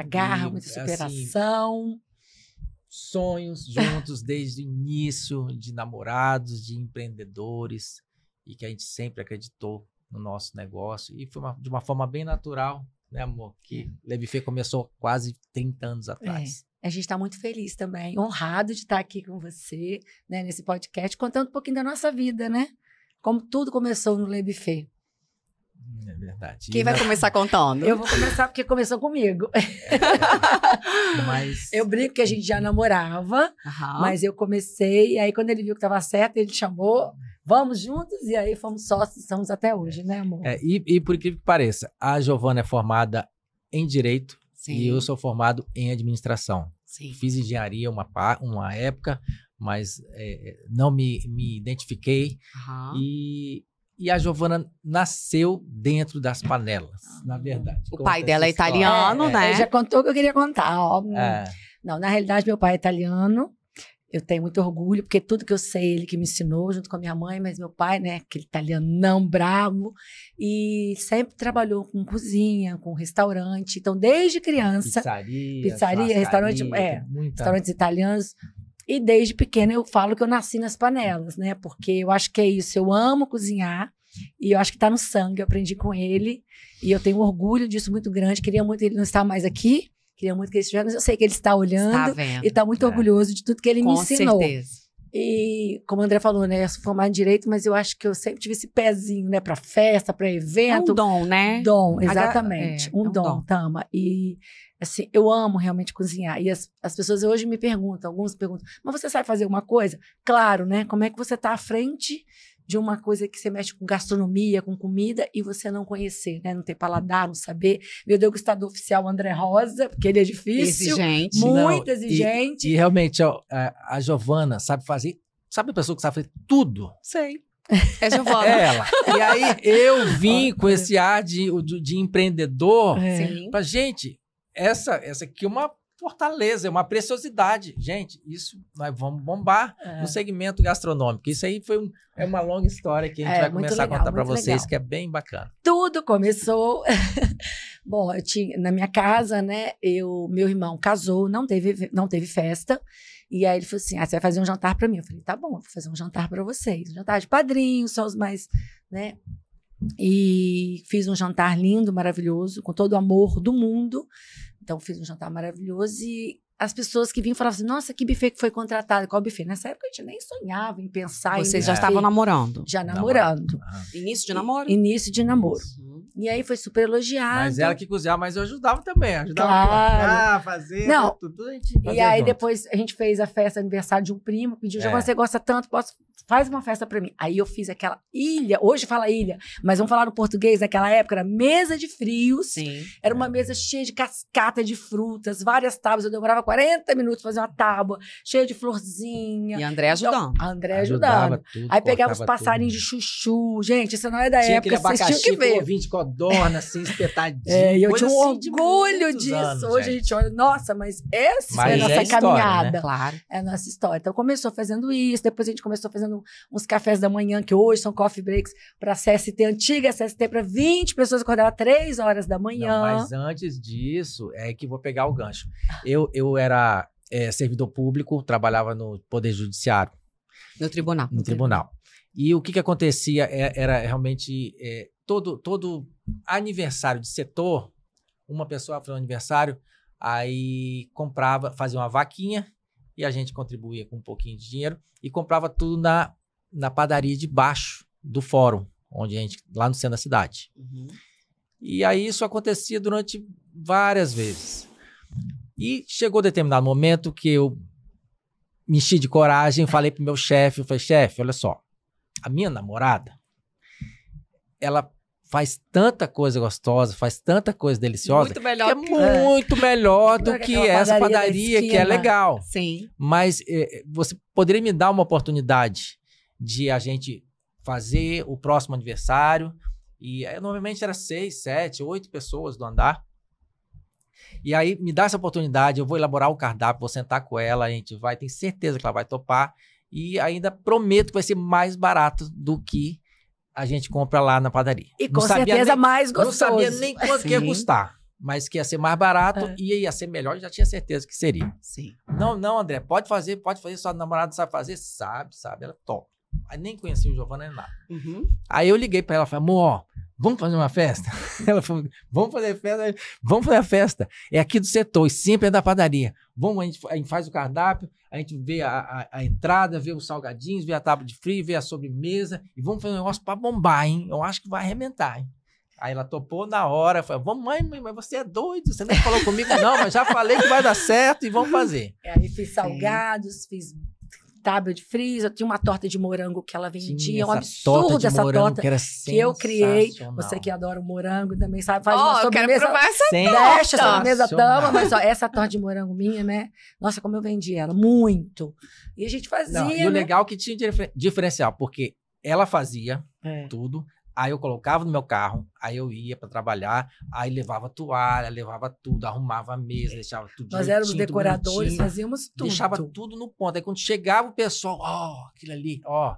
muita garra, e, muita assim, superação. Assim, sonhos juntos desde o início, de namorados, de empreendedores, e que a gente sempre acreditou no nosso negócio. E foi uma, de uma forma bem natural, né, amor? Que é. Lebife começou quase 30 anos é, atrás. É. A gente está muito feliz também, honrado de estar tá aqui com você, né, nesse podcast, contando um pouquinho da nossa vida, né? Como tudo começou no Lebife. É verdade. Quem vai começar contando? Eu vou começar porque começou comigo. É, é. mas... Eu brinco que a gente já namorava, uhum. mas eu comecei, e aí quando ele viu que estava certo, ele chamou, vamos juntos, e aí fomos sócios, estamos até hoje, né, amor? É, e, e, por incrível que pareça, a Giovana é formada em Direito Sim. e eu sou formado em Administração. Sim. Fiz engenharia uma, uma época, mas é, é, não me, me identifiquei. Uhum. E e a Giovana nasceu dentro das panelas, ah. na verdade. O Conta pai dela é italiano, é, né? Ele já contou o que eu queria contar. Ó. Hum. É. Não, na realidade, meu pai é italiano. Eu tenho muito orgulho, porque tudo que eu sei, ele que me ensinou, junto com a minha mãe, mas meu pai, né, aquele italianão bravo, e sempre trabalhou com cozinha, com restaurante. Então, desde criança. Pizzaria, pizzaria restaurante, é, muita... restaurantes italianos, e desde pequena eu falo que eu nasci nas panelas, né? Porque eu acho que é isso. Eu amo cozinhar e eu acho que tá no sangue. Eu aprendi com ele e eu tenho orgulho disso muito grande. Queria muito ele não estar mais aqui. Queria muito que ele estivesse, mas eu sei que ele está olhando está e está muito é. orgulhoso de tudo que ele com me ensinou. Certeza. E, como o André falou, né? Eu sou formada em direito, mas eu acho que eu sempre tive esse pezinho, né? Pra festa, pra evento. É um dom, né? Dom, exatamente. H... É, um, é um dom, dom, Tama. E, assim, eu amo realmente cozinhar. E as, as pessoas hoje me perguntam, alguns perguntam, mas você sabe fazer alguma coisa? Claro, né? Como é que você tá à frente de uma coisa que você mexe com gastronomia, com comida, e você não conhecer, né? Não ter paladar, não saber. Meu degustador oficial André Rosa, porque ele é difícil. Exigente. Muito não, exigente. E, e realmente, ó, a, Giovana sabe fazer. Sabe a pessoa que sabe fazer tudo? Sei. É Giovana. É ela. E aí eu vim com esse ar de, de, empreendedor é. pra gente. Essa, essa aqui é uma fortaleza, é uma preciosidade. Gente, isso nós vamos bombar é. no segmento gastronômico. Isso aí foi um, é uma longa história que a gente é, vai começar legal, a contar para vocês, legal. que é bem bacana. Tudo começou. Bom, eu tinha, na minha casa, né? Eu, meu irmão casou, não teve, não teve festa. E aí ele falou assim: ah, você vai fazer um jantar para mim. Eu falei: tá bom, vou fazer um jantar para vocês. Um jantar de padrinho, são os mais, né? E fiz um jantar lindo, maravilhoso, com todo o amor do mundo. Então, fiz um jantar maravilhoso e as pessoas que vinham falavam assim: nossa, que buffet que foi contratado, qual buffet? Nessa época a gente nem sonhava em pensar Vocês em já estavam namorando? Já namorando. Ah. Início de namoro? Início de namoro. Uhum. E aí foi super elogiado. Mas ela que cozinhava, mas eu ajudava também. Ajudava claro. a ah, fazer Não. tudo. tudo a gente e aí junto. depois a gente fez a festa aniversário de um primo, pediu, é. já você gosta tanto, posso faz uma festa para mim. Aí eu fiz aquela ilha, hoje fala ilha, mas vamos falar no português, naquela época era mesa de frios. Sim. Era uma é. mesa cheia de cascata de frutas, várias tábuas, eu demorava 40 minutos fazer uma tábua, cheia de florzinha. E André então, ajudando. Então, André ajudando. Tudo, Aí pegava os passarinhos tudo. de chuchu. Gente, isso não é da tinha época, vocês tinham que ver. Com 20 codorna, assim, espetadinho. É, e eu tinha um assim orgulho disso. Anos, hoje gente. a gente olha, nossa, mas essa mas foi a nossa é a é história, né? caminhada. Né? Claro. É a nossa história. Então começou fazendo isso, depois a gente começou fazendo fazendo uns cafés da manhã, que hoje são coffee breaks, para a CST antiga, CST para 20 pessoas acordar 3 horas da manhã. Não, mas antes disso, é que vou pegar o gancho. Eu, eu era é, servidor público, trabalhava no Poder Judiciário. No tribunal. No tribunal. E o que, que acontecia é, era realmente é, todo, todo aniversário de setor, uma pessoa fazia um aniversário, aí comprava, fazia uma vaquinha e a gente contribuía com um pouquinho de dinheiro e comprava tudo na, na padaria de baixo do fórum, onde a gente, lá no centro da cidade. Uhum. E aí isso acontecia durante várias vezes. E chegou determinado momento que eu me enchi de coragem, falei pro meu chefe, eu falei, chefe, olha só, a minha namorada, ela faz tanta coisa gostosa, faz tanta coisa deliciosa. Muito melhor. Que é, que é muito melhor do que, que essa padaria que é legal. Sim. Mas eh, você poderia me dar uma oportunidade de a gente fazer o próximo aniversário? E eh, normalmente era seis, sete, oito pessoas do andar. E aí me dá essa oportunidade, eu vou elaborar o cardápio, vou sentar com ela, a gente vai, tenho certeza que ela vai topar. E ainda prometo que vai ser mais barato do que a gente compra lá na padaria. E com certeza nem, mais gostoso. Não sabia nem quanto ia custar, mas que ia ser mais barato é. e ia ser melhor, já tinha certeza que seria. Sim. Não, não, André, pode fazer, pode fazer, sua namorada sabe fazer? Sabe, sabe, ela top nem conhecia o Giovanna nem nada. Uhum. Aí eu liguei para ela, falei, amor, ó, vamos fazer uma festa? Ela falou, vamos fazer festa, vamos fazer a festa. É aqui do setor, e sempre é da padaria. Vamos, a gente, a gente faz o cardápio, a gente vê a, a, a, entrada, vê os salgadinhos, vê a tábua de frio, vê a sobremesa, e vamos fazer um negócio para bombar, hein? Eu acho que vai arrebentar, hein? Aí ela topou na hora, falou: Vamos, mãe, mãe, mas você é doido, você não falou comigo, não, mas já falei que vai dar certo e vamos fazer. É, aí fiz salgados, Sim. fiz tábua de freezer, tinha uma torta de morango que ela vendia, é um absurdo torta essa morango, torta que, era que eu criei. Você que adora o morango também sabe, faz oh, uma sobremesa. Eu quero essa deixa essa sobremesa tama, mas ó, essa torta de morango minha, né? Nossa, como eu vendi ela, muito. E a gente fazia. Não, e né? o legal é que tinha diferencial, porque ela fazia é. tudo, Aí eu colocava no meu carro, aí eu ia para trabalhar, aí levava toalha, levava tudo, arrumava a mesa, é. deixava tudo Nós éramos decoradores, fazíamos tudo. Deixava tudo no ponto. Aí quando chegava o pessoal, ó, oh, aquilo ali, ó. Oh.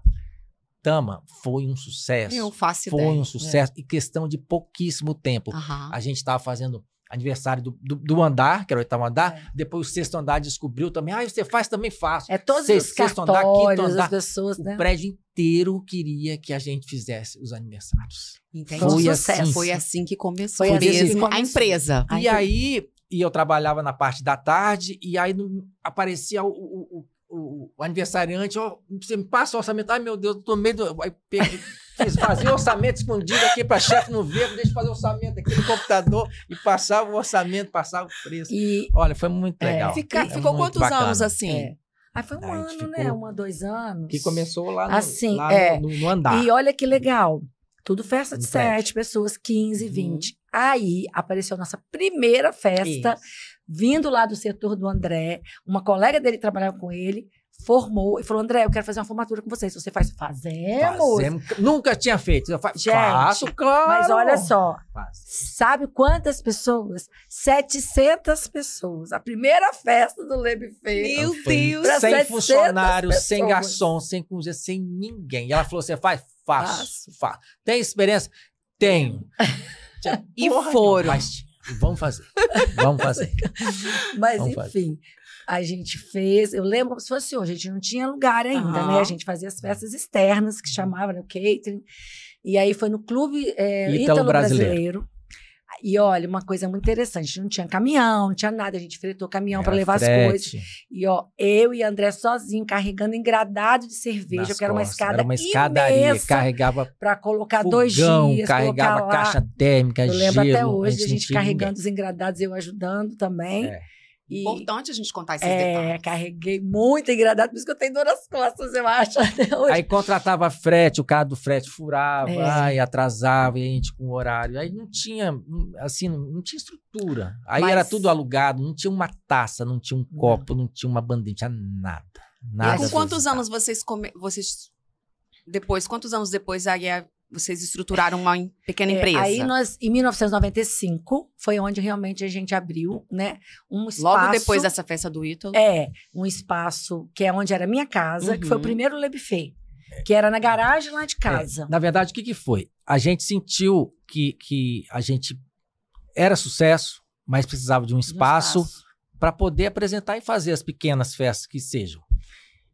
Tama, foi um sucesso. Eu faço Foi ideia, um é. sucesso. É. E questão de pouquíssimo tempo. A gente estava fazendo aniversário do, do, do, andar, que era o oitavo andar, é. depois o sexto andar descobriu também. Ah, você faz, também faço. É todos sexto, os sexto andar, quinto andar. As pessoas, né? O prédio inteiro queria que a gente fizesse os aniversários. Entendi. Foi, assim. assim, foi assim que começou. Foi mesmo. Assim assim. Começou. A empresa. E a aí, e eu trabalhava na parte da tarde, e aí aparecia o, o, o o, aniversariante, ó, você me passa o orçamento, ai meu Deus, eu tô meio. Do... Aí, Fiz, fazia orçamento escondido aqui para chefe não ver, deixa eu fazer orçamento aqui no computador e passava o orçamento, passava o preço. E, Olha, foi muito é, legal. É, ficou quantos bacana. anos assim? É. Aí foi um Aí ano, né? ficou, né? Um a dois anos. Que começou lá no, assim, lá é. no, no andar. E olha que legal. Tudo festa de sete pessoas, 15, 20. Uhum. Aí apareceu a nossa primeira festa, Isso. vindo lá do setor do André. Uma colega dele trabalhava com ele formou e falou: André, eu quero fazer uma formatura com vocês. Você faz? Fazemos. Fazemos. Nunca tinha feito. Eu faço, Gente, faço, claro. Mas olha só. Faz. Sabe quantas pessoas? 700 pessoas. A primeira festa do Lebe fez. Meu Deus. Pra sem funcionários, sem garçom, sem cozinha, sem ninguém. E ela falou: Você faz? Faço, faço. faço. Tem experiência? Tenho. e foram. Mas, vamos fazer. Vamos fazer. Mas, vamos enfim. Fazer. A gente fez, eu lembro como se fosse hoje, a gente não tinha lugar ainda, uhum. né? A gente fazia as festas externas que uhum. chamava, né, o catering. E aí foi no clube é, Ítalo brasileiro, E olha, uma coisa muito interessante, não tinha caminhão, não tinha nada, a gente fretou caminhão para levar frete. as coisas. E ó, eu e André sozinho carregando engradado de cerveja, Nas que era uma escada era uma escadaria, carregava para colocar fogão, dois dias, carregava caixa térmica, eu gelo. Eu lembro até hoje a gente, a gente carregando ninguém. os engradados, eu ajudando também. É. E Importante a gente contar esses é, detalhes. carreguei muito engradado, por isso que eu tenho dor nas costas, eu acho, até hoje. Aí contratava frete, o cara do frete furava, é. aí atrasava, e a gente com horário. Aí não tinha, assim, não tinha estrutura. Aí Mas... era tudo alugado, não tinha uma taça, não tinha um copo, não, não tinha uma bandeja, tinha nada. nada e com quantos anos vocês, come... vocês... Depois, quantos anos depois a vocês estruturaram uma pequena é, empresa. aí nós, em 1995, foi onde realmente a gente abriu, né, um espaço... Logo depois dessa festa do Ítalo. É, um espaço que é onde era a minha casa, uhum. que foi o uhum. primeiro Le que era na garagem lá de é, casa. É, na verdade, o que, que foi? A gente sentiu que, que a gente era sucesso, mas precisava de um espaço, um espaço. para poder apresentar e fazer as pequenas festas que sejam.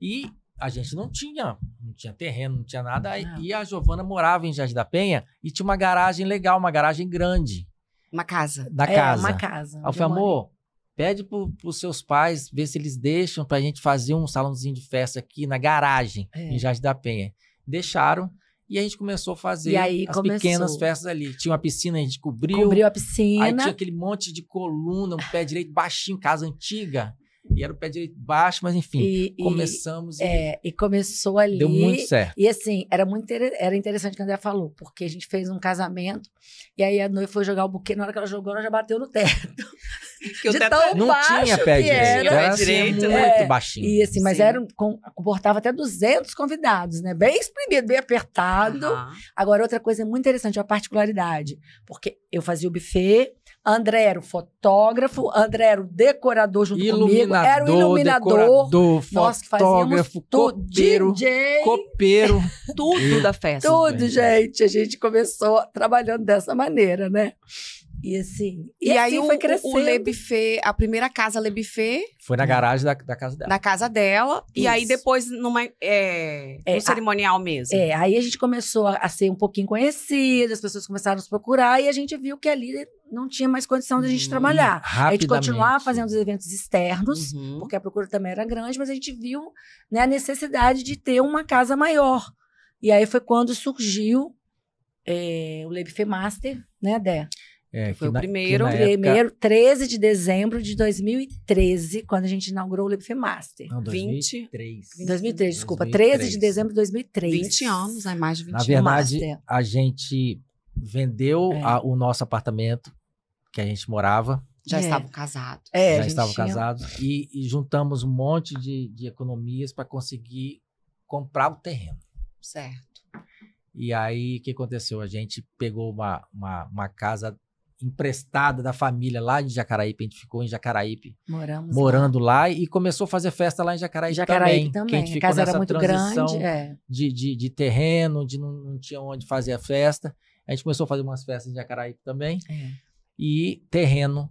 E a gente não tinha, não tinha terreno, não tinha nada. Não. E a Giovana morava em Jardim da Penha e tinha uma garagem legal, uma garagem grande. Uma casa. Da é, casa. Uma casa. Aí eu falei, amor, pede pro, pros seus pais, ver se eles deixam pra gente fazer um salãozinho de festa aqui na garagem, é. em Jardim da Penha. Deixaram. E a gente começou a fazer as começou. pequenas festas ali. Tinha uma piscina, a gente cobriu. Cobriu a piscina. Aí tinha aquele monte de coluna, um pé direito baixinho, casa antiga. E era o pé direito baixo, mas enfim, e, começamos. E, e, é, e começou ali. Deu muito certo. E assim, era muito era interessante que a André falou, porque a gente fez um casamento, e aí a noiva foi jogar o buquê, na hora que ela jogou, ela já bateu no teto. Que o teto tão não tinha pé direito, era, era assim, direito, né? muito baixinho. E assim, mas era com, comportava até 200 convidados, né? Bem espremido, bem apertado. Uhum. Agora outra coisa muito interessante, a particularidade, porque eu fazia o buffet, André era o fotógrafo, André era o decorador junto iluminador, comigo, era o iluminador, decorador, nós fotógrafo, copeiro, DJ, copeiro, tudo da festa. Tudo, gente, a gente começou trabalhando dessa maneira, né? E assim, e, e assim aí foi o, crescendo. O Le Buffet, a primeira casa Le Buffet. Foi na garagem da, da casa dela. Na casa dela. Isso. E aí depois numa, é, é, no cerimonial a, mesmo. É, aí a gente começou a, a, ser um pouquinho conhecida, as pessoas começaram a nos procurar e a gente viu que ali não tinha mais condição de a gente hum, trabalhar. A gente continuava fazendo os eventos externos, uhum. porque a procura também era grande, mas a gente viu né, a necessidade de ter uma casa maior. E aí foi quando surgiu é, o Le Buffet Master, né, Dé? É, foi o na, primeiro. Época... Primeiro, 13 de dezembro de 2013, quando a gente inaugurou o LibFemaster. Não, 2003. 2003, 2003 desculpa. 2003. 13 de dezembro de 2003. 20 anos, né? mais de 20 anos. Na verdade, anos. a gente vendeu é. a, o nosso apartamento que a gente morava. Já é. estavam casados. É, já estavam tinha... casados. E, e, juntamos um monte de, de economias para conseguir comprar o terreno. Certo. E aí, o que aconteceu? A gente pegou uma, uma, uma casa emprestada da família lá de Jacaraípe. A gente ficou em Jacaraípe. Moramos morando lá. lá e começou a fazer festa lá em Jacaraípe, Jacaraípe também. também. a, gente ficou a casa nessa era muito grande. É. De, de, de, terreno, de não, não, tinha onde fazer a festa. A gente começou a fazer umas festas em Jacaraípe também. É. E terreno,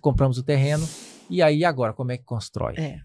compramos o terreno. E aí agora, como é que constrói? É.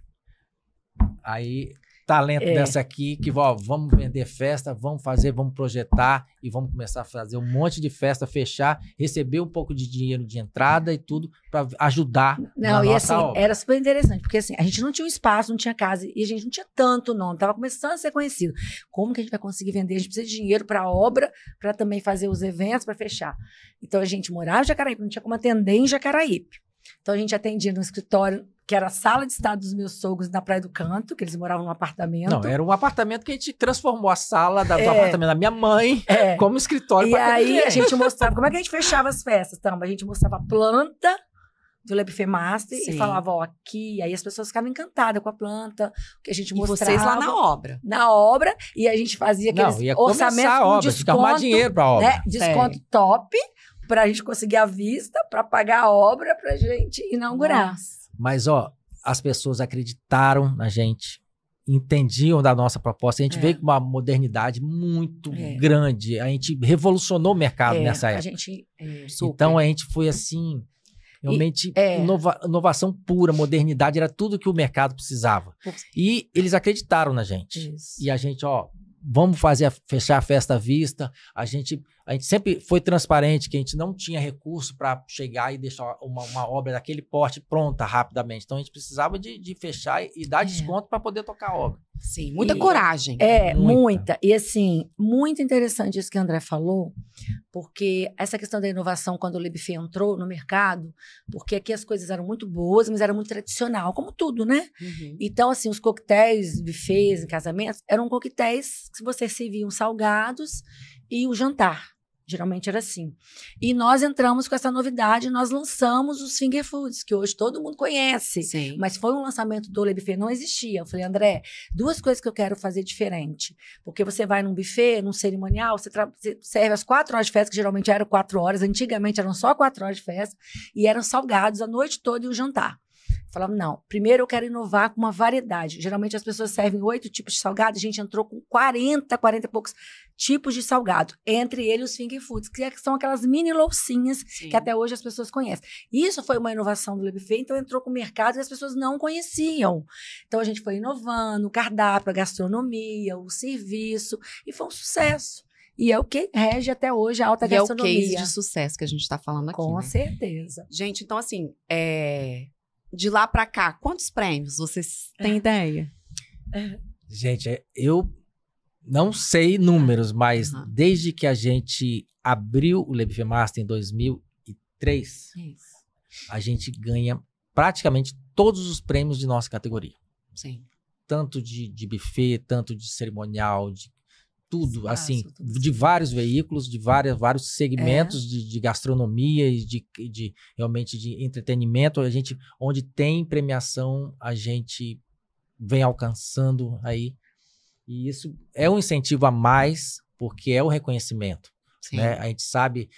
Aí talento é. dessa aqui, que ó, vamos vender festa, vamos fazer, vamos projetar e vamos começar a fazer um monte de festa, fechar, receber um pouco de dinheiro de entrada e tudo para ajudar. Não, e assim, obra. era super interessante, porque assim, a gente não tinha um espaço, não tinha casa, e a gente não tinha tanto nome, tava começando a ser conhecido. Como que a gente vai conseguir vender? A gente precisa de dinheiro para a obra, para também fazer os eventos, para fechar. Então a gente morava em Jacaraípe, não tinha como atender em Jacaraípe. Então a gente atendia no escritório que era a sala de estar dos meus sogros na Praia do Canto, que eles moravam num apartamento. Não, era um apartamento que a gente transformou a sala da, do é, apartamento da minha mãe é. como escritório. E aí a gente mostrava, como é que a gente fechava as festas? Então, a gente mostrava a planta do Lepifê Master Sim. e falava, ó, aqui. Aí as pessoas ficavam encantadas com a planta, que a gente mostrava. E vocês lá na obra. Na obra, e a gente fazia aqueles Não, ia orçamentos a obra, desconto. Arrumar dinheiro pra obra. Né, desconto é. top, pra gente conseguir a vista, pra pagar a obra, pra gente inaugurar. Nossa. Mas, ó, as pessoas acreditaram na gente, entendiam da nossa proposta. A gente é. veio com uma modernidade muito é. grande. A gente revolucionou o mercado é, nessa época. A gente, é, então a gente foi assim. Realmente, e, é. inova inovação pura, modernidade, era tudo que o mercado precisava. E eles acreditaram na gente. Isso. E a gente, ó, vamos fazer a, fechar a festa à vista. A gente a gente sempre foi transparente que a gente não tinha recurso para chegar e deixar uma, uma, obra daquele porte pronta rapidamente. Então a gente precisava de, de fechar e, dar é. desconto para poder tocar a obra. Sim, muita e, coragem. É, muita. muita. E assim, muito interessante isso que o André falou, porque essa questão da inovação, quando o Libfe entrou no mercado, porque aqui as coisas eram muito boas, mas era muito tradicional, como tudo, né? Uhum. Então, assim, os coquetéis, buffets, em casamentos, eram coquetéis que você servia salgados e o jantar. Geralmente era assim. E nós entramos com essa novidade, nós lançamos os finger foods, que hoje todo mundo conhece. Sim. Mas foi um lançamento do Le Buffet, não existia. Eu falei, André, duas coisas que eu quero fazer diferente. Porque você vai num buffet, num cerimonial, você, você serve as quatro horas de festa, que geralmente eram quatro horas, antigamente eram só quatro horas de festa, e eram salgados a noite toda e o jantar. Falava, não, primeiro eu quero inovar com uma variedade. Geralmente as pessoas servem oito tipos de salgado, a gente entrou com 40, 40 e poucos tipos de salgado. Entre eles os finger foods, é, que são aquelas mini loucinhas Sim. que até hoje as pessoas conhecem. Isso foi uma inovação do Lebefe então entrou com o mercado e as pessoas não conheciam. Então a gente foi inovando, o cardápio, a gastronomia, o serviço, e foi um sucesso. E é o que rege até hoje a alta e gastronomia. é o case de sucesso que a gente está falando aqui. Com né? certeza. Gente, então assim, é de lá para cá, quantos prêmios vocês é. têm ideia? É. Gente, é, eu não sei ah, números, mas uhum. desde que a gente abriu o Lebife Master em 2003, Isso. a gente ganha praticamente todos os prêmios de nossa categoria. Sim. Tanto de, de buffet, tanto de cerimonial, de tudo, Espaço, assim, tudo de vários veículos, de várias, vários segmentos é. de, de, gastronomia e de, de, realmente de entretenimento. A gente, onde tem premiação, a gente vem alcançando aí. E isso é um incentivo a mais, porque é o reconhecimento. Né? A gente sabe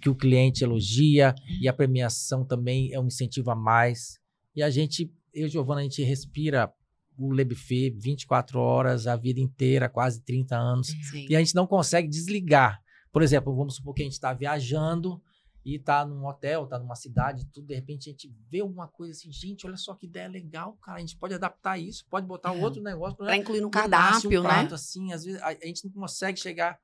que o cliente elogia e a premiação também é um incentivo a mais. E a gente, eu e Giovana, a gente respira o Lebefê 24 horas, a vida inteira, quase 30 anos. Sim. E a gente não consegue desligar. Por exemplo, vamos supor que a gente está viajando e está num hotel, está numa cidade, tudo, de repente a gente vê alguma coisa assim, gente, olha só que ideia legal, cara, a gente pode adaptar isso, pode botar é. outro negócio né? para incluir no assim, cardápio, um né? prato, né? Assim, às vezes a, a gente não consegue chegar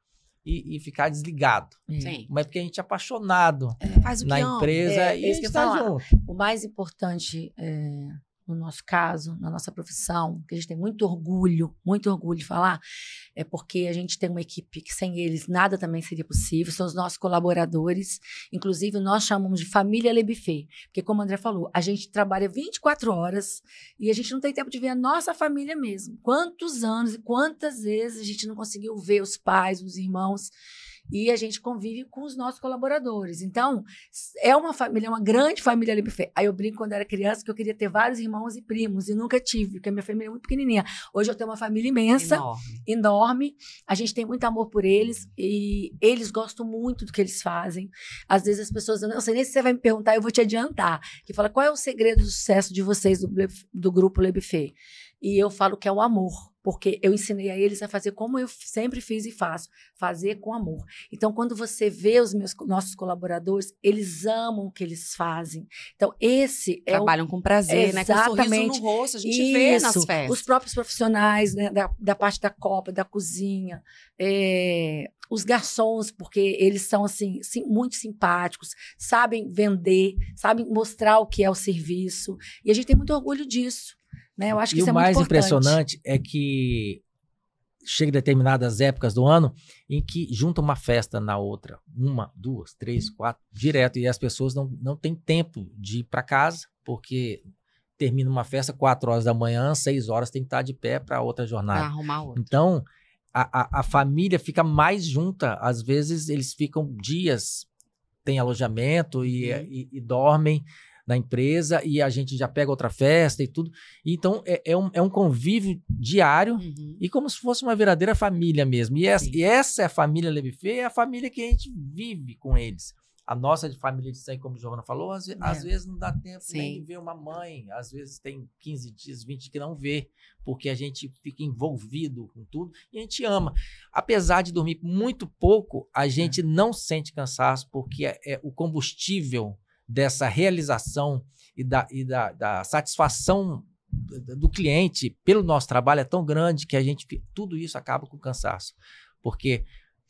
e, e, ficar desligado. É. Sim. Mas porque a gente é apaixonado é, na empresa é, e é a gente tá junto. O mais importante é, no nosso caso, na nossa profissão, que a gente tem muito orgulho, muito orgulho de falar, é porque a gente tem uma equipe que sem eles nada também seria possível, são os nossos colaboradores, inclusive nós chamamos de família Lebuffet, porque como o André falou, a gente trabalha 24 horas e a gente não tem tempo de ver a nossa família mesmo. Quantos anos e quantas vezes a gente não conseguiu ver os pais, os irmãos, e a gente convive com os nossos colaboradores. Então, é uma família, é uma grande família Libfé. Aí eu brinco quando era criança que eu queria ter vários irmãos e primos e nunca tive, porque a minha família é muito pequenininha. Hoje eu tenho uma família imensa, enorme. enorme. A gente tem muito amor por eles e eles gostam muito do que eles fazem. Às vezes as pessoas, não sei nem se você vai me perguntar, eu vou te adiantar, que fala qual é o segredo do sucesso de vocês do, do grupo Lebefé. E eu falo que é o amor porque eu ensinei a eles a fazer como eu sempre fiz e faço, fazer com amor. Então, quando você vê os meus nossos colaboradores, eles amam o que eles fazem. Então, esse é trabalham com prazer, Exatamente. né? Com um sorriso no rosto, a gente Isso. vê nas festas. Os próprios profissionais né? da, da parte da copa, da cozinha, é... os garçons, porque eles são assim sim, muito simpáticos, sabem vender, sabem mostrar o que é o serviço, e a gente tem muito orgulho disso. Né? Eu acho que e isso é muito o mais impressionante é que chega determinadas épocas do ano em que junta uma festa na outra, uma, duas, três, quatro, direto, e as pessoas não, não têm tempo de ir para casa, porque termina uma festa quatro horas da manhã, seis horas tem que estar tá de pé para outra jornada. arrumar outra. Então, a, a, a, família fica mais junta, às vezes eles ficam dias, tem alojamento e, uhum. e, e dormem da empresa e a gente já pega outra festa e tudo. Então é, é, um, é um convívio diário uhum. e como se fosse uma verdadeira família mesmo. E essa, é, e essa é a família Lebuffet, é a família que a gente vive com eles. A nossa família de sangue, como o Giovana falou, às, é. às vezes não dá tempo Sim. nem de ver uma mãe. Às vezes tem 15 dias, 20 que não vê, porque a gente fica envolvido com tudo e a gente ama. Apesar de dormir muito pouco, a é. gente é. não sente cansaço, porque é, é o combustível dessa realização e da, e da, da satisfação do cliente pelo nosso trabalho é tão grande que a gente tudo isso acaba com cansaço porque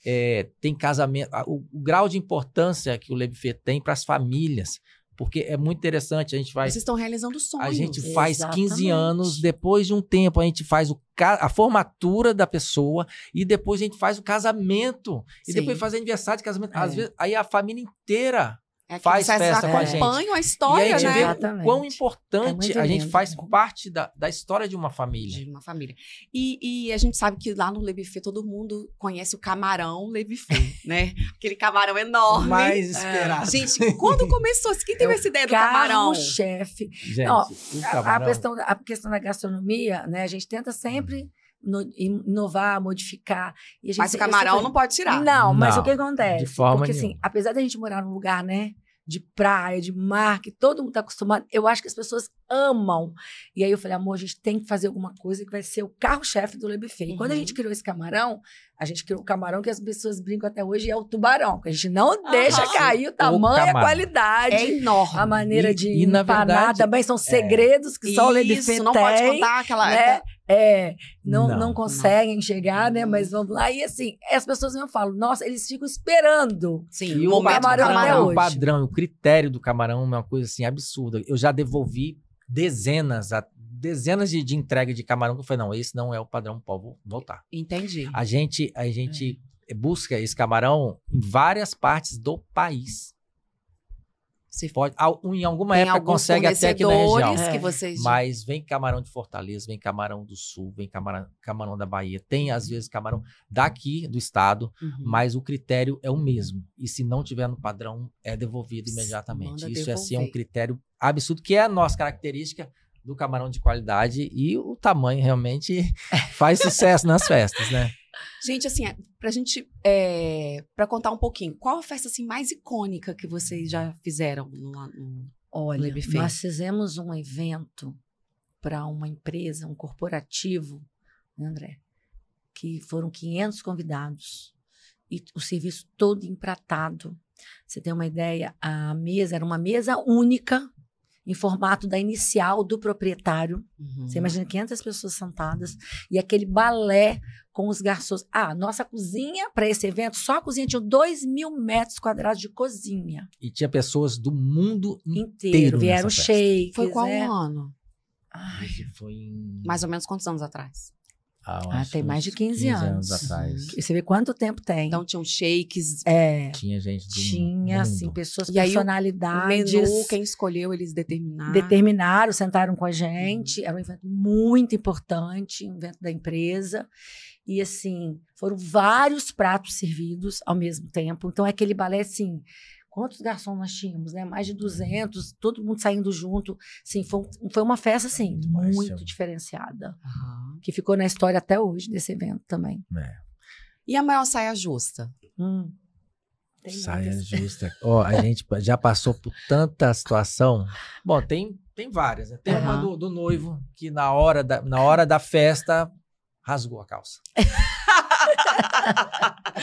é, tem casamento o, o, grau de importância que o Lebifet tem para as famílias porque é muito interessante a gente vai vocês estão realizando sonhos a gente faz Exatamente. 15 anos depois de um tempo a gente faz o, a formatura da pessoa e depois a gente faz o casamento Sim. e depois faz aniversário de casamento é. às vezes aí a família inteira é faz festa com a gente. acompanham a história, e né? vê Exatamente. quão é importante é a gente faz né? parte da, da história de uma família. De uma família. E, e a gente sabe que lá no Buffet, todo mundo conhece o camarão Buffet, né? Aquele camarão enorme. Mais é. esperado. É. Gente, quando começou? Assim, quem teve Eu é essa ideia do camarão? O chefe. Gente, a, a, questão, a questão da gastronomia, né? A gente tenta sempre... Hum. No, inovar, modificar. mas o camarão não pode tirar. Não, mas o que acontece? Porque assim, nenhuma. assim, apesar da gente morar num lugar, né, de praia, de mar, que todo mundo está acostumado. Eu acho que as pessoas amam. E aí eu falei, amor, a gente tem que fazer alguma coisa que vai ser o carro-chefe do Le Buffet. Uhum. Quando a uhum. gente criou esse camarão, a gente criou o camarão que as pessoas brincam até hoje é o tubarão, que a gente não uhum. deixa cair o tamanho e a qualidade. É enorme. A maneira e, de e, empanar verdade, também são é. segredos é... que só o Le Buffet não tem. não pode contar aquela... Né? aquela é, é, não, não, não conseguem não. chegar, né? Mas vamos lá. E assim, as pessoas mesmo falam, nossa, eles ficam esperando. Sim, o, o camarão, camarão o padrão, o critério do camarão é uma coisa assim absurda. Eu já devolvi dezenas, dezenas de, de entrega de camarão que eu falei, não, esse não é o padrão, pô, voltar. Tá. Entendi. A gente, a gente é. busca esse camarão em várias partes do país. Você Pode, em alguma época consegue até aqui na região. É. Vocês... Mas vem camarão de Fortaleza, vem camarão do Sul, vem camarão, camarão da Bahia. Tem, às vezes, camarão daqui do estado, uhum. mas o critério é o mesmo. E se não tiver no padrão, é devolvido imediatamente. Isso devolver. é assim, é um critério absurdo, que é a nossa característica do camarão de qualidade e o tamanho realmente faz sucesso nas festas, né? Gente, assim, pra gente. É, pra contar um pouquinho, qual a festa assim, mais icônica que vocês já fizeram no, no Olha, no nós fizemos um evento para uma empresa, um corporativo, né, André, que foram 500 convidados e o serviço todo empratado. Você tem uma ideia? A mesa era uma mesa única em formato da inicial do proprietário. Uhum. Você imagina 500 pessoas sentadas e aquele balé com os garçons. Ah, nossa cozinha para esse evento, só a cozinha tinha 2 mil metros quadrados de cozinha. E tinha pessoas do mundo inteiro. inteiro vieram shakes. Foi qual é? ano? Ai, foi em... Mais ou menos quantos anos atrás? ah tem mais de 15, 15 anos. anos atrás. E você vê quanto tempo tem. Então tinham shakes. É, tinha gente do Tinha, assim, mundo. assim, pessoas, e personalidades. Aí, o menu, quem escolheu, eles determinaram. Determinaram, sentaram com a gente. Uhum. Era um evento muito importante, um evento da empresa. E assim, foram vários pratos servidos ao mesmo tempo. Então, é aquele balé, assim, Quantos garçons nós tínhamos, né? Mais de 200, uhum. todo mundo saindo junto. Sim, foi, foi uma festa, assim, muito diferenciada. Uhum. Que ficou na história até hoje desse evento também. É. E a maior saia justa? Hum. Tem saia muitas. justa. Ó, oh, a gente já passou por tanta situação. Bom, tem, tem várias, né? Tem uhum. uma do, do, noivo que na hora, da, na hora da festa rasgou a calça.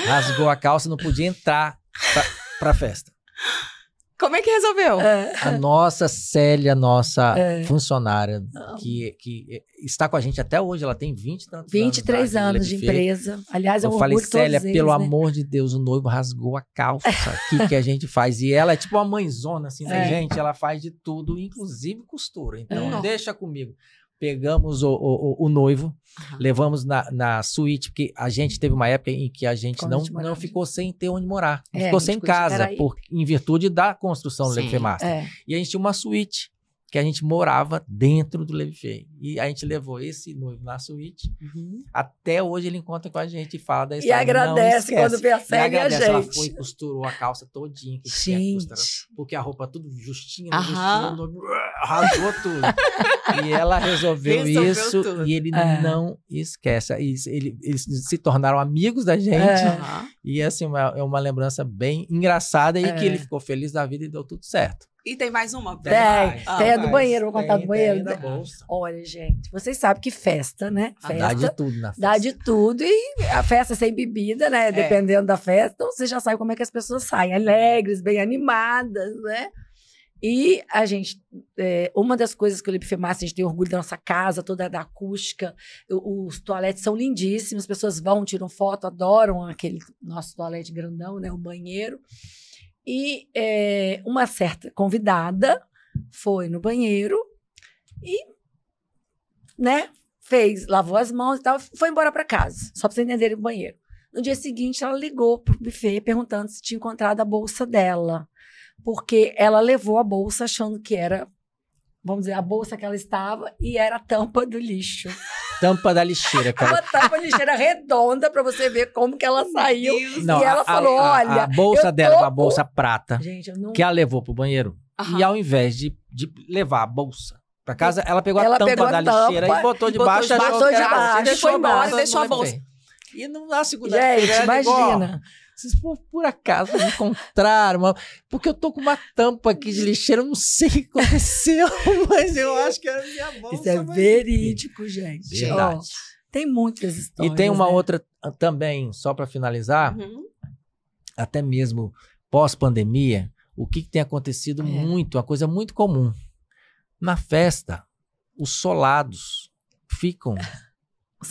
rasgou a calça, não podia entrar pra, pra festa. Como é que resolveu? É. A nossa Célia, nossa é. funcionária, que, que está com a gente até hoje, ela tem 20 tantos 23 anos, é anos, de empresa. Aliás, é eu falei, Célia, eles, pelo né? amor de Deus, o noivo rasgou a calça. O que, que a gente faz? E ela é tipo uma mãezona, assim, né, é. gente? Ela faz de tudo, inclusive costura. Então, deixa comigo pegamos o, o, o noivo, uhum. levamos na, na suíte, porque a gente teve uma época em que a gente não, não né? ficou sem ter onde morar. É, ficou sem casa, por, em virtude da construção Sim, do Lefe É. E a gente tinha uma suíte que a gente morava dentro do Levi Fei. E a gente levou esse noivo na suíte. Uhum. Até hoje ele encontra com a gente e fala da história. E agradece quando percebe e agradece. a gente. Ela foi e costurou a calça todinha que gente. tinha porque a roupa tudo justinha, uhum. Tudo, rasgou tudo. e ela resolveu, resolveu isso tudo. e ele é. não esquece. Ele, eles se tornaram amigos da gente. É. E assim, é uma lembrança bem engraçada e é. que ele ficou feliz da vida e deu tudo certo. E tem mais uma? Tem, ah, tem a do ah, banheiro, vou contar tem, do banheiro. Tem, da bolsa. Olha, gente, vocês sabem que festa, né? Ah, festa, dá de tudo na festa. Dá de tudo e a festa sem bebida, né? É. Dependendo da festa, então você já sabe como é que as pessoas saem, alegres, bem animadas, né? E a gente, é, uma das coisas que o Lipfemasse, a gente tem orgulho da nossa casa, toda da acústica, os toaletes são lindíssimos, as pessoas vão, tiram foto, adoram aquele nosso toalete grandão, né? O banheiro. E é, uma certa convidada foi no banheiro e, né, fez, lavou as mãos e tal, foi embora para casa, só para você entender o banheiro. No dia seguinte, ela ligou pro buffet perguntando se tinha encontrado a bolsa dela, porque ela levou a bolsa achando que era, vamos dizer, a bolsa que ela estava e era a tampa do lixo tampa da lixeira, cara. Uma tampa de lixeira redonda pra você ver como que ela saiu. Não, e a, ela falou: a, olha. A bolsa dela, é tô... a bolsa prata, Gente, não... que ela levou pro banheiro. Aham. E ao invés de, de levar a bolsa pra casa, ela pegou ela a tampa pegou da a lixeira tampa, e botou debaixo da bolsa. Botou debaixo, deixou deixou a bolsa. E não dá segunda-feira. Gente, imagina. Vocês por, por acaso me encontraram? Porque eu tô com uma tampa aqui de lixeira, eu não sei o que aconteceu, mas eu acho que era é minha bolsa. Isso é verídico, gente. Verdade. Oh, tem muitas histórias. E tem uma né? outra ah, também, só para finalizar, uhum. até mesmo pós-pandemia, o que, que, tem acontecido é. muito, uma coisa muito comum. Na festa, os solados ficam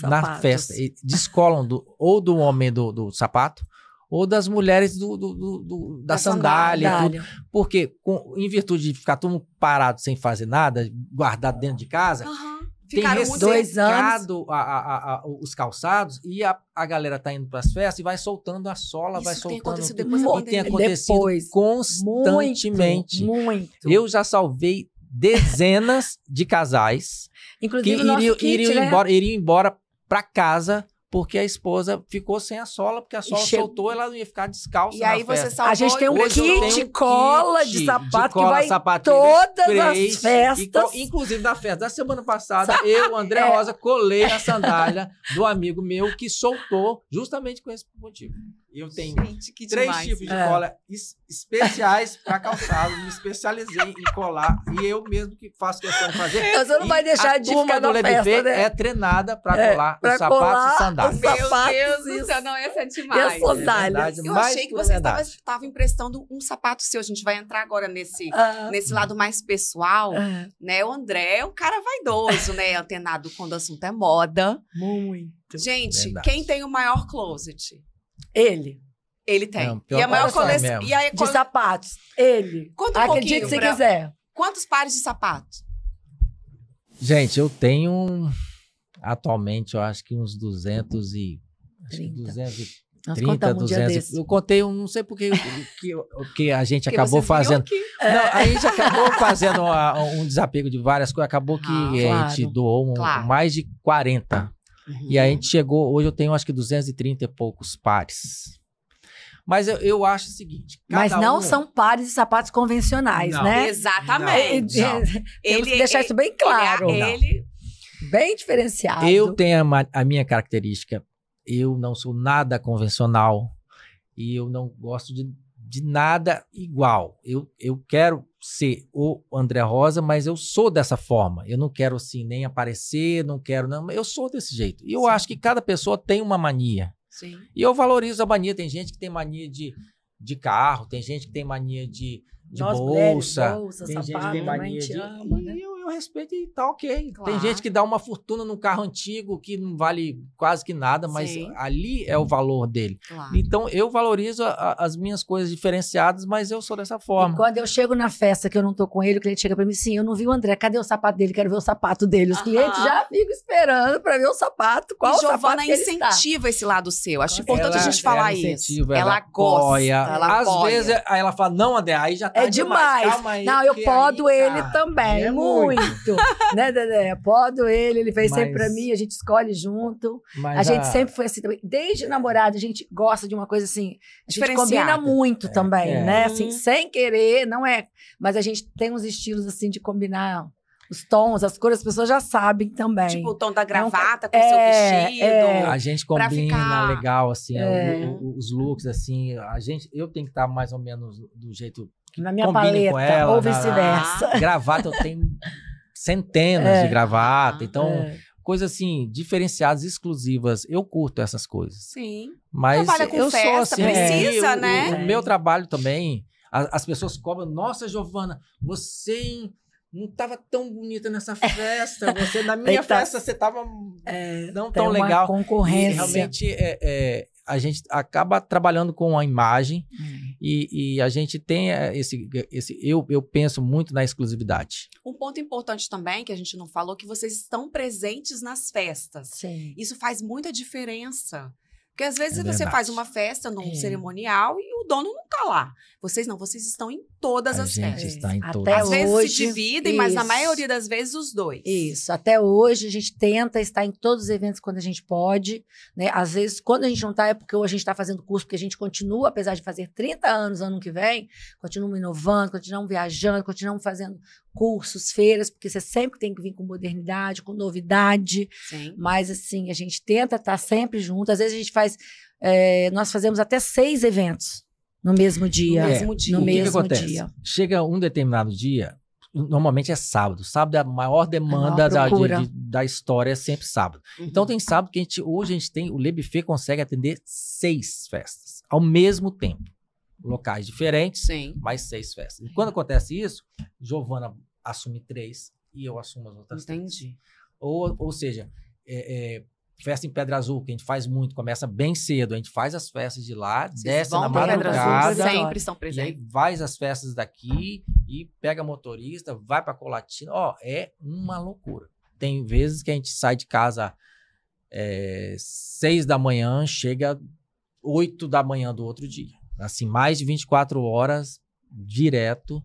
na festa, descolam do, ou do homem do, do sapato, ou das mulheres do, do, do da, da, sandália. sandália. Tudo, porque, com, em virtude de ficar todo parado sem fazer nada, guardado dentro de casa, uhum. tem ressecado a, a, a, os calçados e a, a galera tá indo para as festas e vai soltando a sola, Isso vai soltando. Tem acontecido depois tudo, tem acontecido depois, constantemente. Muito, muito. Eu já salvei dezenas de casais Inclusive, que iriam, kit, iriam né? embora, iriam embora para casa porque a esposa ficou sem a sola, porque a sola che... soltou, ela ia ficar descalça. E aí festa. você salvou. A gente tem um kit de cola de sapato de cola, que vai todas as festas. E, inclusive na festa da semana passada, eu, André é. Rosa, colei a sandália do amigo meu que soltou justamente com esse motivo. Eu tenho Gente, três demais. tipos de é. cola es especiais para calçado. Me especializei em colar e eu mesmo que faço questão de fazer. Então você não vai deixar de ficar na festa, LBP né? é treinada para é, colar é, os sapatos e sandálias. Meu sapatos, Deus do céu, não, essa é demais. E as É eu achei que você estava emprestando um sapato seu. A gente vai entrar agora nesse, ah. nesse lado mais pessoal. Ah. Né? O André é um cara vaidoso, né? Antenado quando o assunto é moda. Muito. Gente, verdade. quem tem o maior closet? Ele. Ele tem. Não, e a maior coleção. E De sapatos. Ele. Conta um Acredite se pra... quiser. Quantos pares de sapatos? Gente, eu tenho. Atualmente, eu acho que uns 200 e. 30. 200 nós 30, 200. Um eu contei, um, não sei porque que, que a gente porque acabou fazendo. Que... Não, a gente acabou fazendo uma, um desapego de várias coisas. Acabou que ah, eh, claro, a gente doou um, claro. mais de 40 Uhum. E a gente chegou, hoje eu tenho acho que 230 e poucos pares. Mas eu, eu acho o seguinte. Mas não um... são pares de sapatos convencionais, não, né? Exatamente. Não, não. Temos ele, que deixar ele, isso bem claro. Ele, bem diferenciado. Eu tenho a, a minha característica. Eu não sou nada convencional. E eu não gosto de de nada igual. Eu, eu quero ser o André Rosa, mas eu sou dessa forma. Eu não quero assim nem aparecer, não quero não, eu sou desse jeito. E eu Sim. acho que cada pessoa tem uma mania. Sim. E eu valorizo a mania. Tem gente que tem mania de, de carro, tem gente que tem mania de, de Nós bolsa, mulheres, bolsa, tem sapato, gente que tem mania de. Ama, né? a respeito e tá ok. Claro. Tem gente que dá uma fortuna num carro antigo que não vale quase que nada, mas Sim. ali é o valor dele. Claro. Então eu valorizo a, as minhas coisas diferenciadas, mas eu sou dessa forma. E quando eu chego na festa que eu não tô com ele, o cliente chega para mim sim, eu não vi o André, cadê o sapato dele? Quero ver o sapato dele. Os uh -huh. clientes já ficam esperando para ver o sapato. Qual e Giovana tá. incentiva esse lado seu. Acho importante ela, a gente falar isso. Ela, ela gosta. Ela Às apoia. vezes aí ela fala: não, André, aí já tá é demais. demais. Calma aí, não, eu podo aí, ele cara. Tá. também. É muito muito, né, Dedé? Podo ele, ele vem mas, sempre pra mim, a gente escolhe junto. a gente a... sempre foi assim também. Desde namorado, a gente gosta de uma coisa assim, a gente combina muito é, também, é. né? Assim, uhum. sem querer, não é. Mas a gente tem uns estilos assim de combinar os tons, as cores, as pessoas já sabem também. Tipo, o tom da gravata Não, com o é, seu é. vestido. É, a gente combina ficar... legal, assim, é. é. os looks, assim. A gente, eu tenho que estar mais ou menos do jeito que na minha paleta, ela, ou vice-versa. Gravata eu tenho centenas é. de gravata. Então, é. coisas assim, diferenciadas, exclusivas. Eu curto essas coisas. Sim. Mas com eu festa, sou assim, precisa, é, né? O, o meu trabalho também, a, as pessoas cobram, nossa, Giovana, você não estava tão bonita nessa festa. Você, na minha festa, você estava é, não tão legal. Concorrência. E realmente é, é, a gente acaba trabalhando com a imagem. Hum. E, e a gente tem eh, esse, esse eu, eu penso muito na exclusividade. Um ponto importante também que a gente não falou que vocês estão presentes nas festas. Sim. Isso faz muita diferença. Porque às vezes é você faz uma festa num é. cerimonial e o dono não tá lá. Vocês não, vocês estão em todas a as gente festas. Está em todas. Até às hoje, vezes se dividem, isso. mas na maioria das vezes os dois. Isso. Até hoje a gente tenta estar em todos os eventos quando a gente pode, né? Às vezes quando a gente não tá é porque hoje a gente está fazendo curso, porque a gente continua, apesar de fazer 30 anos ano que vem, continuamos inovando, continuamos viajando, continuamos fazendo cursos, feiras, porque você sempre tem que vir com modernidade, com novidade. Sim. Mas assim, a gente tenta estar tá sempre junto. Às vezes a gente faz. É, nós fazemos até seis eventos no mesmo dia. No mesmo dia. No o mesmo que, que acontece? Dia. Chega um determinado dia, normalmente é sábado. Sábado é a maior demanda a maior da, de, de, da história, é sempre sábado. Uhum. Então tem sábado que a gente, hoje a gente tem, o Le Buffet consegue atender seis festas ao mesmo tempo locais diferentes, Sim. mais seis festas. E quando acontece isso, Giovana assume três e eu assumo as outras Entendi. três. Ou, ou seja, é, é, festa em Pedra Azul, que a gente faz muito, começa bem cedo, a gente faz as festas de lá, Vocês desce na madrugada. Pedra Azul, sempre estão presentes. E faz as festas daqui e pega motorista, vai para Colatina. Ó, é uma loucura. Tem vezes que a gente sai de casa é, seis da manhã, chega oito da manhã do outro dia. Assim, mais de 24 horas direto.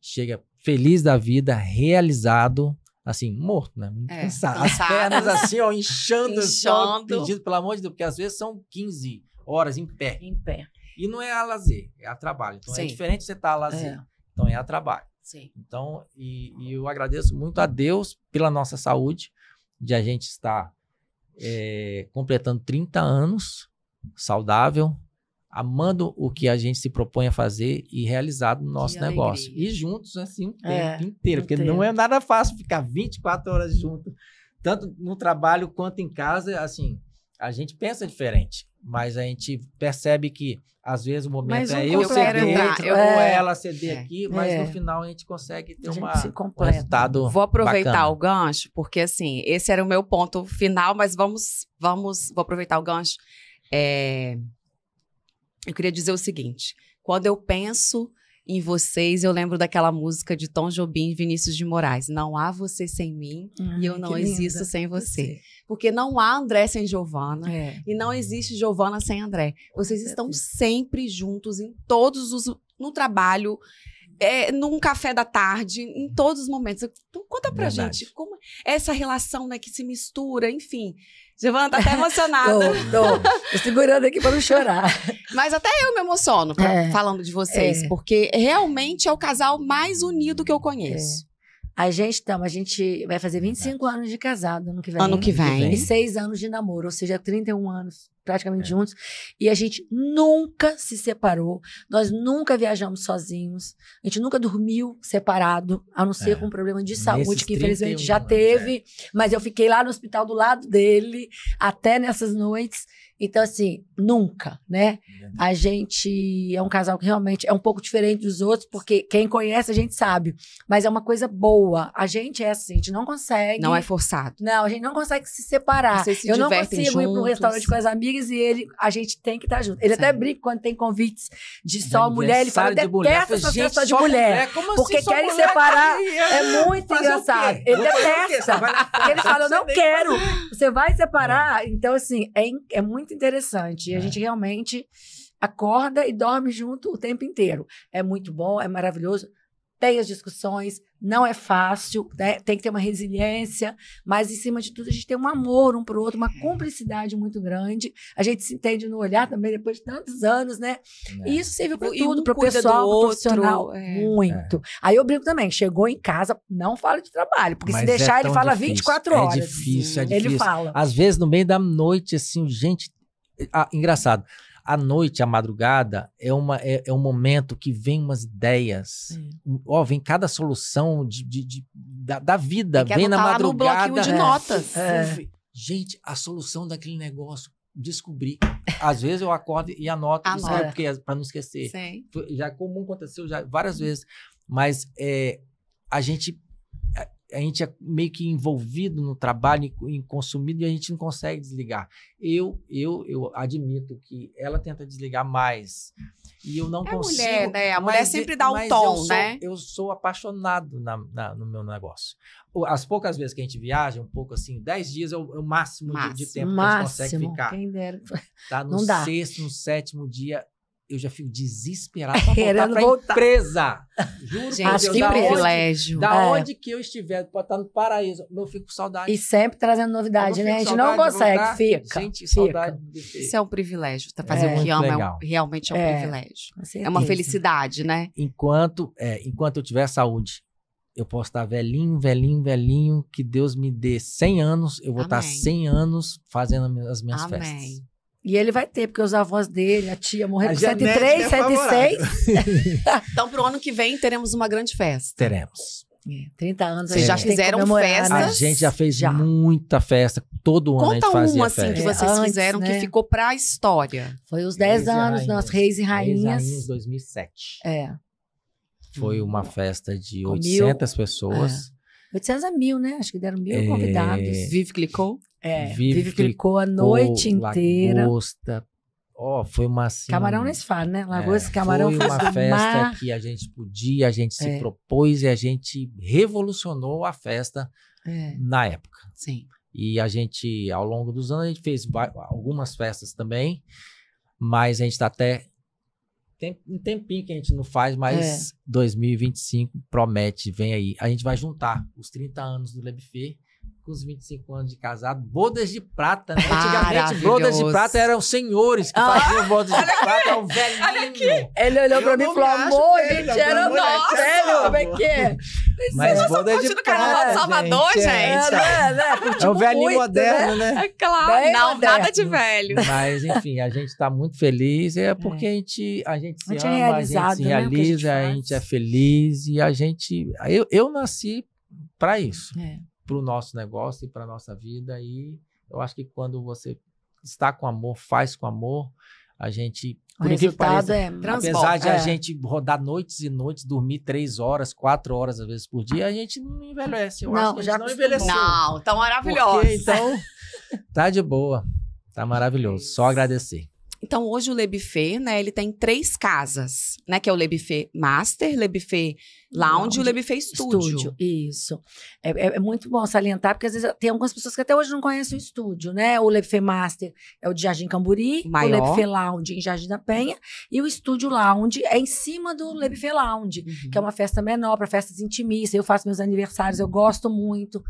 Chega feliz da vida, realizado, assim, morto, né? É, cansado. As pernas assim, ó, inchando, assim, inchando. pedido, pelo amor de Deus, porque às vezes são 15 horas em pé. Em pé. E não é a lazer, é a trabalho. Então é Sim. é diferente você estar tá a lazer. É. Então é a trabalho. Sim. Então, e, e, eu agradeço muito a Deus pela nossa saúde, de a gente estar é, completando 30 anos saudável, amando o que a gente se propõe a fazer e realizado no nosso negócio. E juntos, assim, o tempo é, inteiro, porque não é nada fácil ficar 24 horas junto, tanto no trabalho quanto em casa, assim, a gente pensa diferente, mas a gente percebe que às vezes o momento é um é eu ceder, outro, eu ou é. É ela ceder é, aqui, mas é. no final a gente consegue ter uma, gente um resultado. Vou aproveitar bacana. o gancho, porque assim, esse era o meu ponto final, mas vamos, vamos, vou aproveitar o gancho. É, eu queria dizer o seguinte: quando eu penso em vocês, eu lembro daquela música de Tom Jobim e Vinícius de Moraes. Não há você sem mim e eu não existo sem você. Porque não há André sem Giovana é. e não existe Giovana sem André. Vocês estão sempre juntos em todos os no trabalho, é, num café da tarde, em todos os momentos. Então, conta pra Verdade. gente como essa relação né, que se mistura, enfim. Giovana tá até emocionada. tô, tô. segurando aqui para não chorar. Mas até eu me emociono pra, é, falando de vocês, é. porque realmente é o casal mais unido que eu conheço. É. A gente, então, a gente vai fazer 25 anos de casado ano que vem. Ano que vem. E 6 anos de namoro, ou seja, 31 anos praticamente é. juntos. E a gente nunca se separou. Nós nunca viajamos sozinhos. A gente nunca dormiu separado, a não ser é. com um problema de saúde, Nesses que infelizmente já teve. É. Mas eu fiquei lá no hospital do lado dele, até nessas noites. Então, assim, nunca, né? A gente é um casal que realmente é um pouco diferente dos outros, porque quem conhece a gente sabe, mas é uma coisa boa. A gente é assim, a gente não consegue. Não é forçado. Não, a gente não consegue se separar. Se eu não consigo juntos. ir para um restaurante com as amigas e ele, a gente tem que estar tá junto. Ele até brinca quando tem convites de só de mulher, ele fala de detesta essa só de mulher, mulher. Assim porque assim, querem separar. É muito Fazer engraçado. Ele Vou detesta. Ele fala, eu não quero. Fazer. Você vai é. separar. É. Então assim, é, é muito interessante verdade. É. A gente realmente acorda e dorme junto o tempo inteiro. É muito bom, é maravilhoso. Tem as discussões, não é fácil, né? tem que ter uma resiliência, mas em cima de tudo a gente tem um amor um para o outro, uma é. cumplicidade muito grande. A gente se entende no olhar também depois de tantos anos, né? É. E isso serve para tudo, um para o pessoal, profissional, é. muito. É. Aí eu brinco também, chegou em casa, não fala de trabalho, porque mas se é deixar ele fala difícil. 24 é horas. É difícil, é difícil. Ele fala. Às vezes no meio da noite, assim, gente, ah, engraçado. a noite, a madrugada, é, uma, é, é um momento que vem umas ideias. É. Ó, oh, vem cada solução de, de, de da, da, vida. Vem na madrugada. Tá lá no bloquinho de é. notas. É. é. Gente, a solução daquele negócio descobri Às vezes eu acordo e anoto, porque para não esquecer. Sim. Já é comum aconteceu já várias vezes, mas é, a gente a gente é meio que envolvido no trabalho, em, consumido e a gente não consegue desligar. Eu, eu, eu admito que ela tenta desligar mais e eu não é consigo. Mulher, né? A mulher sempre dá o tom, eu sou, né? Eu sou apaixonado na, na, no meu negócio. As poucas vezes que a gente viaja, um pouco assim, 10 dias é o, é o máximo, máximo de, de, tempo máximo, que a gente consegue ficar. Quem dera. Tá no não dá. sexto, no sétimo dia eu já fico desesperado para voltar para voltar. empresa. Juro Gente, acho que da privilégio. Onde, da é. onde que eu estiver, pode estar no paraíso, eu fico com saudade. E sempre trazendo novidade, né? A gente não consegue, fica. Gente, fica. saudade de ter. Isso é um privilégio, tá fazer é, o que ama legal. é um, realmente é um é, privilégio. É uma felicidade, né? Enquanto, é, enquanto eu tiver saúde, eu posso estar velhinho, velhinho, velhinho, que Deus me dê 100 anos, eu vou Amém. estar 100 anos fazendo as minhas Amém. festas. E ele vai ter, porque os avós dele, a tia morreram com 103, 106. É então, para o ano que vem, teremos uma grande festa. Teremos. É, 30 anos. Vocês já fizeram festa? A gente já fez já. muita festa. Todo ano Conta a gente fazia assim, uma, festa. que vocês é, Antes, fizeram né? que ficou para a história. Foi os 10 anos, nós Reis e Rainhas. Reis e Rainhas 2007. É. Foi uma festa de 800 mil. pessoas. É. 800 a mil, né? Acho que deram mil é... convidados. Vive clicou? É, vivificou a noite inteira. Lagosta. Ó, oh, foi uma assim, Camarão nem se fala, né? É, lagosta, é, camarão foi uma festa mar... que a gente podia, a gente se é. propôs e a gente revolucionou a festa é. na época. Sim. E a gente, ao longo dos anos, a gente fez algumas festas também, mas a gente está até. Tem um tempinho que a gente não faz, mas é. 2025 promete, vem aí. A gente vai juntar os 30 anos do Lebifê com os 25 anos de casado, bodas de prata, né? Antigamente, bodas de prata eram senhores que ah, faziam bodas de prata, é um velhinho. Olha aqui. Ele olhou pra mim e falou, amor, gente, tá era nosso. velho". como é que é? Mas Nossa, boda de prata, de Salvador, gente. É. gente. É, né, né? é um velhinho muito, né? moderno, né? É claro, Bem não, moderno. nada de velho. Mas, enfim, a gente tá muito feliz, é porque é. a gente, a gente se a gente é ama, é a gente se né? realiza, a gente, a gente, é feliz e a gente... Eu, eu nasci para isso. É para o nosso negócio e para a nossa vida. E eu acho que quando você está com amor, faz com amor, a gente. Por o resultado pareça, é Apesar de é. a gente rodar noites e noites, dormir três horas, quatro horas às vezes por dia, a gente não envelhece. Eu não, acho que já não envelheceu. Não, tá maravilhoso. Porque, então, tá de boa. Tá maravilhoso. Só agradecer. Então, hoje o Le Buffet, né, ele tem três casas, né, que é o Le Buffet Master, Le Buffet Lounge, o Lebe fez estúdio. estúdio. Isso. É, é, é, muito bom salientar, porque às vezes tem algumas pessoas que até hoje não conhecem o estúdio, né? O Lebe Master é o de Jardim Camburi, Maior. o Lebe Lounge em Jardim da Penha, e o estúdio Lounge é em cima do Lebe Lounge, uhum. que é uma festa menor, para festas intimistas. Eu faço meus aniversários, eu gosto muito.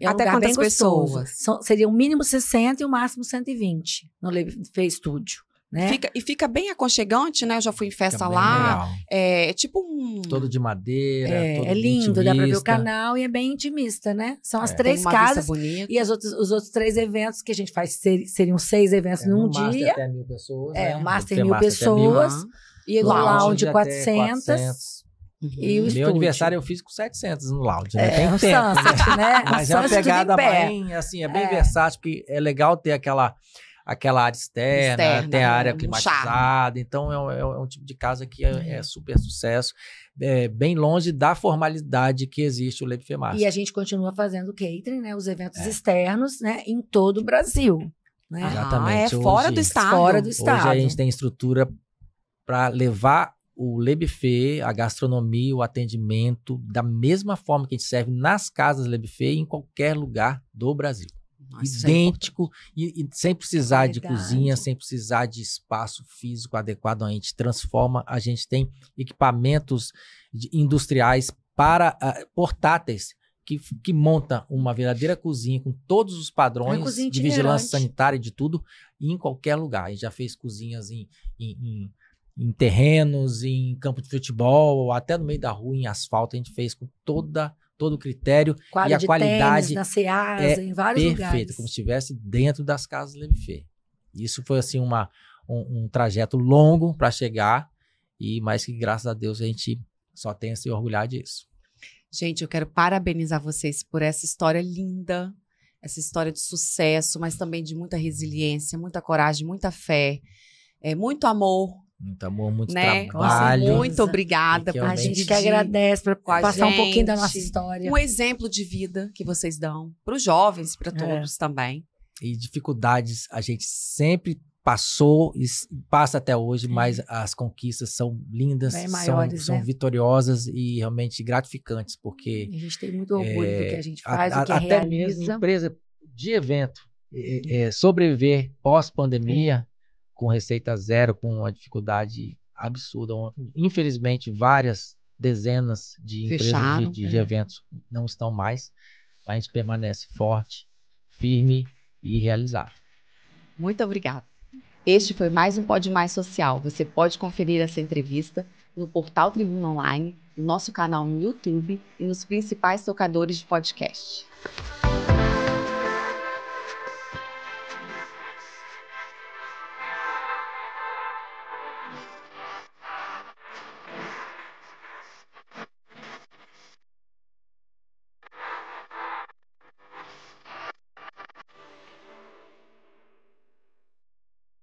É um até quantas pessoas? São, seria o mínimo 60 e o máximo 120 no Lebe Estúdio. Né? Fica, e fica bem aconchegante, né? Eu já fui em festa lá. É, é tipo um. Todo de madeira. É, é lindo, intimista. dá pra ver o canal e é bem intimista, né? São as é. três casas. E as outras, os outros três eventos que a gente faz ser, seriam seis eventos é, num master dia. Até mil pessoas. É, né? o Master mil master pessoas. Mil, né? e o lounge, lounge 400. Uhum. E o Meu estúdio. aniversário eu fiz com 700 no lounge, né? É, Tem tempo, sunset, né? né? Mas é uma pegada bem, assim, é bem é. versátil, porque é legal ter aquela aquela área externa, externa até a área climatizada. Então, é, é, é, um tipo de casa que é, uhum. é super sucesso, é, bem longe da formalidade que existe o Leib Femas. E a gente continua fazendo catering, né? Os eventos é. externos, né? Em todo o Brasil. Né? Ah, Exatamente. Ah, é hoje, fora do estado. Fora do estado. Hoje a gente tem estrutura para levar o Lebfe a gastronomia, o atendimento, da mesma forma que a gente serve nas casas Lebfe e em qualquer lugar do Brasil. É idêntico é e, e, sem precisar Verdade. de cozinha, sem precisar de espaço físico adequado. A gente transforma, a gente tem equipamentos industriais para uh, portáteis que, que, monta uma verdadeira cozinha com todos os padrões de vigilância sanitária e de tudo em qualquer lugar. A gente já fez cozinhas em, em, em, em terrenos, em campo de futebol, até no meio da rua, em asfalto. A gente fez com toda todo o critério Quadra e a qualidade tênis, na Ceasa, é em vários perfeita, lugares. como se estivesse dentro das casas do Isso foi assim uma, um, um trajeto longo para chegar e mais que graças a Deus a gente só tem a se orgulhar disso. Gente, eu quero parabenizar vocês por essa história linda, essa história de sucesso, mas também de muita resiliência, muita coragem, muita fé, é, muito amor Tá muito amor, muito né? trabalho. Nossa, muito obrigada. A gente que agradece por passar gente, um pouquinho da nossa história. Um exemplo de vida que vocês dão para os jovens, para é. todos é. também. E dificuldades a gente sempre passou e passa até hoje, é. mas as conquistas são lindas, né, maiores, são, né? vitoriosas e realmente gratificantes, porque... A gente tem muito orgulho é, do que a gente é, faz, a, a, do que até realiza. Até mesmo empresa de evento, é, uhum. sobreviver pós-pandemia com receita zero, com uma dificuldade absurda. Infelizmente, várias dezenas de Fecharam, empresas de, de, de, é. eventos não estão mais. A gente permanece forte, firme e realizado. Muito obrigada. Este foi mais um Pode Mais Social. Você pode conferir essa entrevista no portal Tribuna Online, no nosso canal no YouTube e nos principais tocadores de podcast.